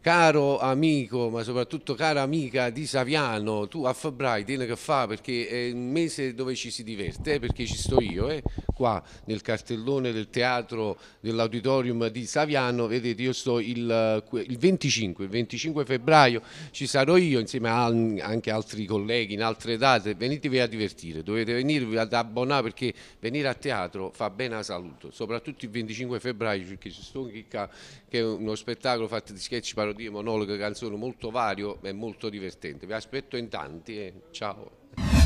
caro amico, ma soprattutto cara amica di Saviano, tu a febbraio tieni che fa perché è il mese dove ci si diverte, eh, perché ci sto io, eh? qua nel cartellone del teatro dell'auditorium di Saviano, vedete io sto il, eh, il, 25, il 25 febbraio ci sarò io insieme a anche altri colleghi in altre date, venitevi a divertire, dovete venirvi ad abbonare perché venire a teatro fa bene a saluto, soprattutto il 25 febbraio perché ci sto Chicca che è uno spettacolo fatto di sketch, parodie, monologhi, canzoni molto vario e molto divertente. Vi aspetto in tanti e eh. ciao.